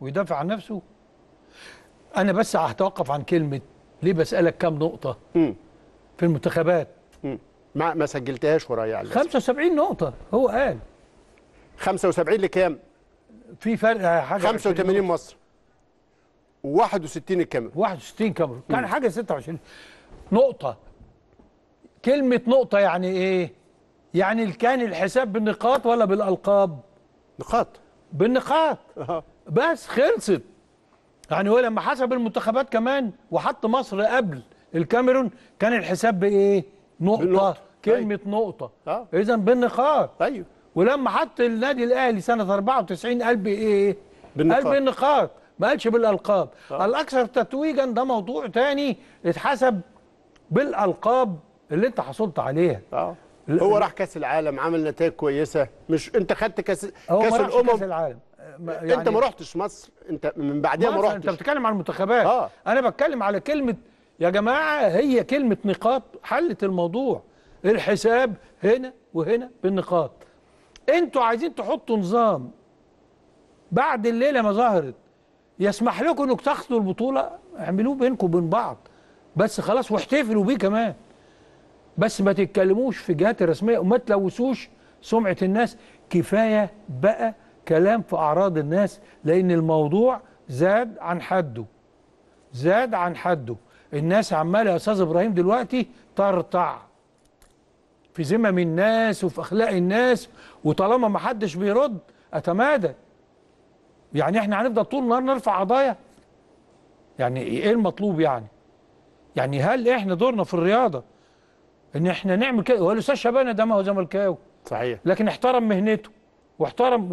ويدافع عن نفسه انا بس هتوقف عن كلمه ليه بسالك كام نقطه م. في المنتخبات ما ما سجلتهاش ورايا 75 نقطه هو قال 75 لكام في فرق آه، حاجه 85 مصر و61 الكاميرون 61 كاميرون كان يعني حاجه 26 نقطه كلمه نقطه يعني ايه يعني كان الحساب بالنقاط ولا بالالقاب نقاط بالنقاط بس خلصت يعني هو لما حسب المنتخبات كمان وحط مصر قبل الكاميرون كان الحساب بايه نقطه بالنقطة. كلمه طيب. نقطه آه. اذا بالنقاط ايوه ولما حط النادي الاهلي سنه 94 قال بايه بالنقاط قال بالنقاط ما قالش بالالقاب آه. الاكثر تتويجا ده موضوع تاني اتحسب بالالقاب اللي انت حصلت عليها آه. هو راح كاس العالم عمل نتائج كويسه مش انت خدت كاس كاس الامم كاس العالم يعني انت ما رحتش مصر انت من بعدها ما رحتش انت بتتكلم عن المنتخبات آه. انا بتكلم على كلمه يا جماعه هي كلمه نقاط حلت الموضوع الحساب هنا وهنا بالنقاط انتوا عايزين تحطوا نظام بعد الليله ما ظهرت يسمح لكم انكم تاخدوا البطوله اعملوه بينكم وبين بعض بس خلاص واحتفلوا بيه كمان بس ما تتكلموش في الجهات الرسميه وما تلوثوش سمعه الناس كفايه بقى كلام في أعراض الناس لأن الموضوع زاد عن حده زاد عن حده الناس عمالة يا أستاذ إبراهيم دلوقتي ترتع في ذمم الناس وفي أخلاق الناس وطالما ما حدش بيرد أتمادى يعني احنا هنفضل طول النهار نرفع قضايا يعني ايه المطلوب يعني يعني هل احنا دورنا في الرياضه ان احنا نعمل كده هو الاستاذ شبانه ده ما هو زملكاوي صحيح لكن احترم مهنته واحترم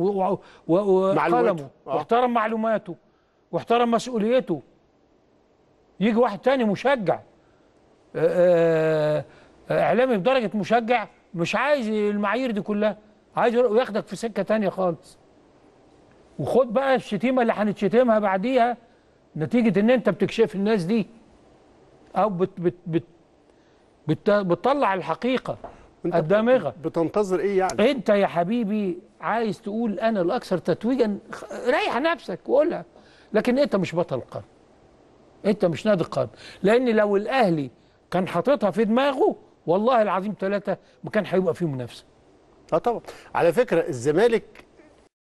وقلمه آه. واحترم معلوماته واحترم مسؤوليته يجي واحد تاني مشجع آه، آه، اعلامي بدرجه مشجع مش عايز المعايير دي كلها عايز ياخدك في سكه تانية خالص وخد بقى الشتيمه اللي هنتشتمها بعديها نتيجه ان انت بتكشف الناس دي او بت بت بت بت بتطلع الحقيقه الدامغه بتنتظر ايه يعني انت يا حبيبي عايز تقول انا الاكثر تتويجا ريح نفسك وقولها لكن انت مش بطل قرن انت مش نادي قرن لان لو الاهلي كان حاططها في دماغه والله العظيم ثلاثه ما كان هيبقى فيه منافسه اه طبعا على فكره الزمالك